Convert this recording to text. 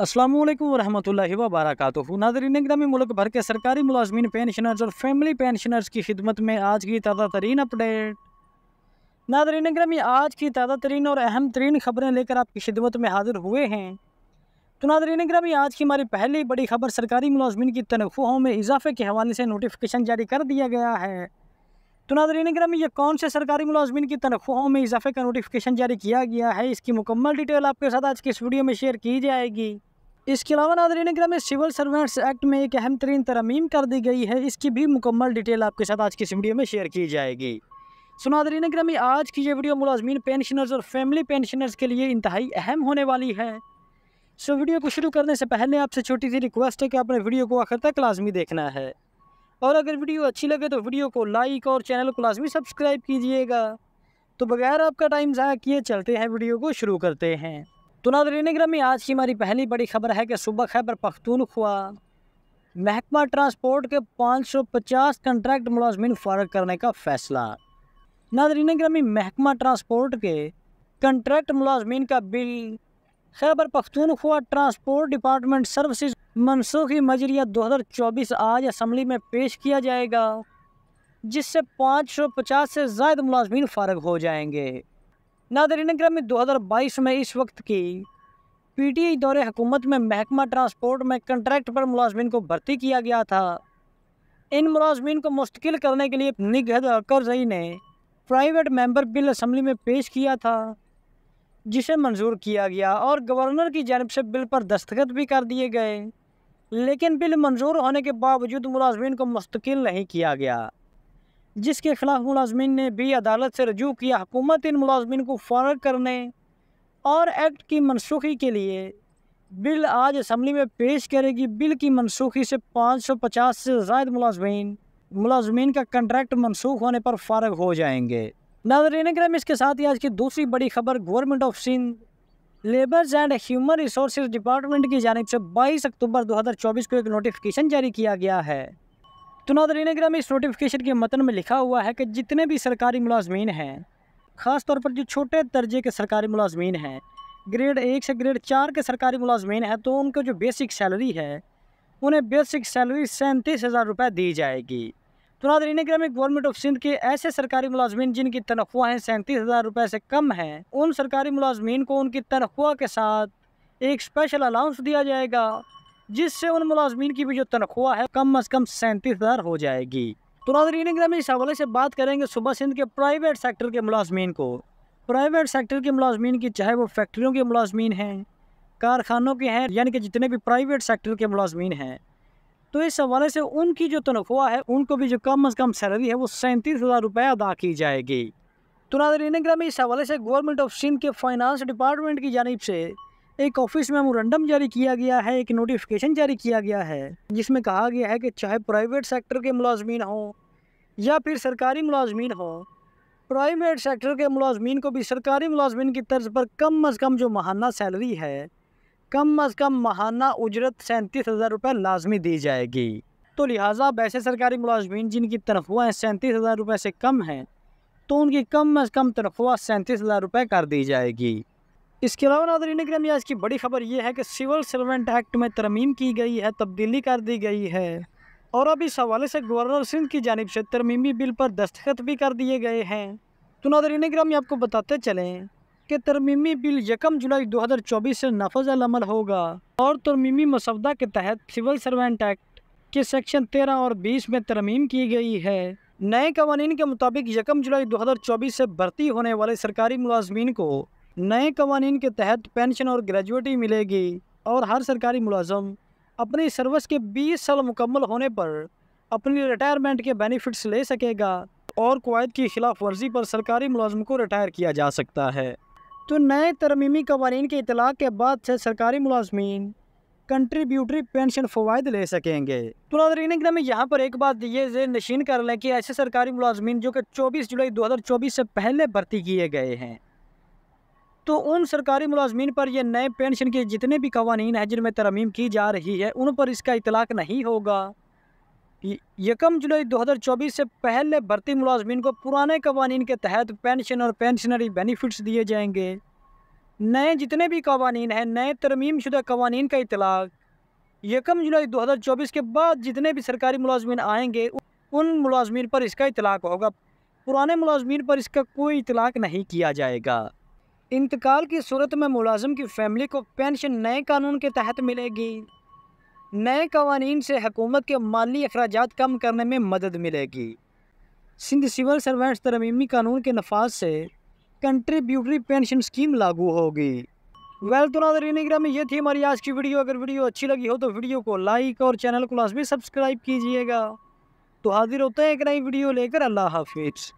असलम वरहमल वबरक नाजरीन एकदमी मुल्क भर के सरकारी मुलाजमीन पेंशनर्स और फैमिली पेंशनर्स की खिदमत में आज की ताज़ा तरीन अपडेट नाजरीन एकदमी आज की ताज़ा तरीन और अहम तरीन खबरें लेकर आपकी खिदमत में हाजिर हुए हैं तो नाजरीन एकदमी आज की हमारी पहली बड़ी खबर सरकारी मुलाजमीन की तनख्वाहों में इजाफे के हवाले से नोटिफिकेशन जारी कर दिया गया है तो नादरीन ग्रामी ये कौन से सरकारी मुलाजमन की तनख्वाहों में इजाफे का नोटिफिकेशन जारी किया गया है इसकी मुकम्मल डिटेल आपके साथ आज के इस वीडियो में शेयर की जाएगी इसके अलावा नादरीन ग्रामी सिविल सर्वेंट्स एक्ट में एक अहम तरीन तरमीम कर दी गई है इसकी भी मुकम्मल डिटेल आपके साथ आज की इस वीडियो में शेयर की जाएगी सुनादरीन ग्रामी आज की ये वीडियो मुलाजमीन पेंशनर्स और फैमिली पेंशनर्स के लिए इंतहाई अहम होने वाली है सो वीडियो को शुरू करने से पहले आपसे छोटी सी रिक्वेस्ट है कि आपने वीडियो को आखिर तक लाजमी देखना है और अगर वीडियो अच्छी लगे तो वीडियो को लाइक और चैनल को लाजमी सब्सक्राइब कीजिएगा तो बगैर आपका टाइम ज़ाया किए चलते हैं वीडियो को शुरू करते हैं तो नादरीन ग्रामी आज की हमारी पहली बड़ी खबर है कि सुबह खैबर पख्तूनख्वा महकमा ट्रांसपोर्ट के 550 कंट्रैक्ट मुलाजमी फारग करने का फ़ैसला नादरीन ग्रामी महकमा ट्रांसपोर्ट के कंट्रैक्ट मुलाजमी का bill Khyber Pakhtunkhwa transport department services मनसूखी मजरिया 2024 आज असम्बली में पेश किया जाएगा जिससे 550 से जायद मुलाजमीन फारग हो जाएंगे नादरीन में दो हज़ार बाईस में इस वक्त की पी टी आई दौरे हुकूमत में महकमा ट्रांसपोर्ट में कंट्रैक्ट पर मुलाजमीन को भर्ती किया गया था इन मुलाजमीन को मुस्तकिल करने के लिए निगहद करजई ने प्राइवेट मेंबर बिल असम्बली में पेश किया था जिसे मंजूर किया गया और गवर्नर की जानब से बिल पर दस्तखत भी कर दिए गए लेकिन बिल मंजूर होने के बावजूद मुलाजमीन को मुस्तकिल नहीं किया गया जिसके खिलाफ मुलाजमीन ने भी अदालत से रजू किया हुकूमत इन मुलाजमीन को फ़ौर करने और एक्ट की मनसूखी के लिए बिल आज असम्बली में पेश करेगी बिल की मनसूखी से 550 से जायद मुलाजमीन मुलाजमीन का कंट्रैक्ट मनसूख होने पर फारग हो जाएंगे नाजरीन इसके साथ ही आज की दूसरी बड़ी खबर government of Sindh labours and human resource department की जानब से 22 अक्टूबर 2024 को एक नोटिफिकेशन जारी किया गया है तो नादरीन ग्राम इस नोटिफिकेशन के मतन में लिखा हुआ है कि जितने भी सरकारी मुलाजमीन हैं ख़ास तौर पर जो छोटे दर्जे के सरकारी मुलाजमीन हैं ग्रेड एक से ग्रेड चार के सरकारी मुलाजमीन हैं तो उनको जो बेसिक सैलरी है उन्हें बेसिक सैलरी सैंतीस हज़ार रुपये दी जाएगी तो नादरीन में गवर्नमेंट ऑफ सिंध के ऐसे सरकारी मुलाजमीन जिनकी तनख्वाहें सैंतीस हज़ार रुपये से कम हैं उन सरकारी मुलाजमीन को उनकी तनख्वाह के साथ एक स्पेशल अलाउंस दिया जाएगा जिससे उन मुलाजमीन की भी जो तनख्वाह है कम अज़ कम सैंतीस हज़ार हो जाएगी तो नादरीन में इस हवाले से बात करेंगे सुबह सिंध के प्राइवेट सेक्टर के मुलाजमीन को प्राइवेट सेक्टर के मुलाजमीन की चाहे वो फैक्ट्रियों के मुलाजमीन हैं कारखानों के हैं यानी कि जितने भी प्राइवेट सेक्टर के मुलाजमीन हैं तो इस हवाले से उनकी जो तनख्वाह है उनको भी जो कम अज़ कम सैलरी है वो सैंतीस हज़ार रुपये अदा की जाएगी तो नादरीन ग्राम इस हवाले से गवर्नमेंट ऑफ सिंध के फाइनानस डिपार्टमेंट की जानब से एक ऑफिस में मोरेंडम जारी किया गया है एक नोटिफिकेशन जारी किया गया है जिसमें कहा गया है कि चाहे प्राइवेट सेक्टर के मुलाजमी हों या फिर सरकारी मुलाजमी हों प्राइवेट सेक्टर के मुलाजमी को भी सरकारी मुलाजमी की तर्ज पर कम अज़ कम जो माहाना सैलरी है कम अज़ कम माहाना उजरत सैंतीस हज़ार रुपये लाजमी दी जाएगी तो लिहाजा वैसे सरकारी मुलाजमीन जिनकी तनख्वाहें सैंतीस हज़ार रुपये से कम हैं तो उनकी कम अज़ कम तनख्वाह सैंतीस हज़ार रुपये कर दी जाएगी इसके अलावा नादरीन क्रम आज की बड़ी खबर यह है कि सिविल सर्वेंट एक्ट में तरमीम की गई है तब्दीली कर दी गई है और अब इस हवाले से गवर्नर सिंह की जानब से तरमीमी बिल पर दस्तखत भी कर दिए गए हैं तो नादरीन क्रम आपको बताते चलें के तरमीमी बिल यकम जुलाई 2024 से नफज अमल होगा और तरमीमी मसौदा के तहत सिविल सर्वेंट एक्ट के सेक्शन 13 और 20 में तरमीम की गई है नए कवानीन के मुताबिक यकम जुलाई 2024 से भर्ती होने वाले सरकारी मुलाजमीन को नए कवानीन के तहत पेंशन और ग्रेजुएटी मिलेगी और हर सरकारी मुलाजम अपनी सर्विस के बीस साल मुकम्मल होने पर अपनी रिटायरमेंट के बेनिफिट्स ले सकेगा और कवायद की खिलाफ वर्जी पर सरकारी मुलाजम को रिटायर किया जा सकता है तो नए तरमीमी कवानीन के इतलाक़ के बाद से सरकारी मुलाजमीन कंट्रीब्यूटरी पेंशन फ़वाद ले सकेंगे तो नाजरीन एकदम यहाँ पर एक बात ये नशीन कर लें कि ऐसे सरकारी मुलाजमी जो कि 24 जुलाई 2024 से पहले भर्ती किए गए हैं तो उन सरकारी मुलाजमी पर यह नए पेंशन के जितने भी कवानीन हैं जिनमें तरमीम की जा रही है उन पर इसका इतलाक़ नहीं होगा यकम जुलाई 2024 से पहले भर्ती मुलाजमीन को पुराने कवानी के तहत पेंशन और पेंशनरी बेनिफिट्स दिए जाएंगे नए जितने भी कवानी हैं नए तरमीम शुदा कवानी का इतलाक़ यकम जुलाई 2024 के बाद जितने भी सरकारी मुलाजमीन आएंगे उन मुलाजमीन पर इसका इतलाक़ होगा पुराने मुलाजमीन पर इसका कोई इतलाक़ नहीं किया जाएगा इंतकाल की सूरत में मुलाजम की फैमिली को पेंशन नए कानून के तहत मिलेगी नए कवानीन से हकूमत के माली अखराज कम करने में मदद मिलेगी सिंध सिविल सर्वेंट्स तरमीमी कानून के नफाज से कंट्रीब्यूटरी पेंशन स्कीम लागू होगी वेल तो नाजरीन में ये थी हमारी आज की वीडियो अगर वीडियो अच्छी लगी हो तो वीडियो को लाइक और चैनल को लाजमी सब्सक्राइब कीजिएगा तो हाजिर होते हैं एक नई वीडियो लेकर अल्लाह हाफिज़